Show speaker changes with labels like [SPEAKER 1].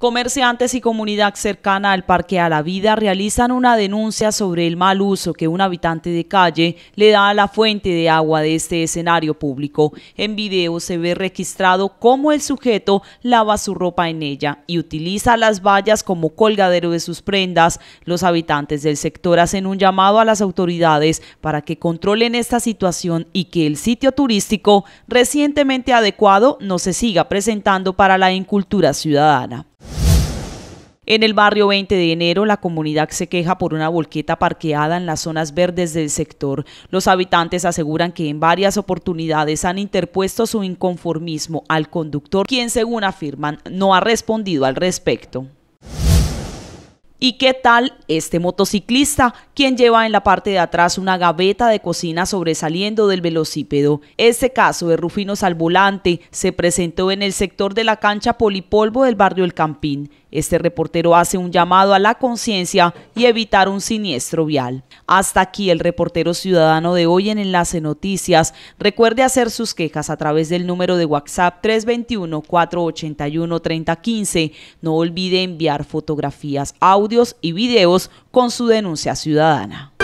[SPEAKER 1] Comerciantes y comunidad cercana al Parque a la Vida realizan una denuncia sobre el mal uso que un habitante de calle le da a la fuente de agua de este escenario público. En video se ve registrado cómo el sujeto lava su ropa en ella y utiliza las vallas como colgadero de sus prendas. Los habitantes del sector hacen un llamado a las autoridades para que controlen esta situación y que el sitio turístico recientemente adecuado no se siga presentando para la incultura ciudadana. En el barrio 20 de enero, la comunidad se queja por una volqueta parqueada en las zonas verdes del sector. Los habitantes aseguran que en varias oportunidades han interpuesto su inconformismo al conductor, quien según afirman no ha respondido al respecto. ¿Y qué tal este motociclista, quien lleva en la parte de atrás una gaveta de cocina sobresaliendo del velocípedo? Este caso de Rufinos al volante se presentó en el sector de la cancha Polipolvo del barrio El Campín. Este reportero hace un llamado a la conciencia y evitar un siniestro vial. Hasta aquí el reportero ciudadano de hoy en Enlace Noticias. Recuerde hacer sus quejas a través del número de WhatsApp 321-481-3015. No olvide enviar fotografías, audios y videos con su denuncia ciudadana.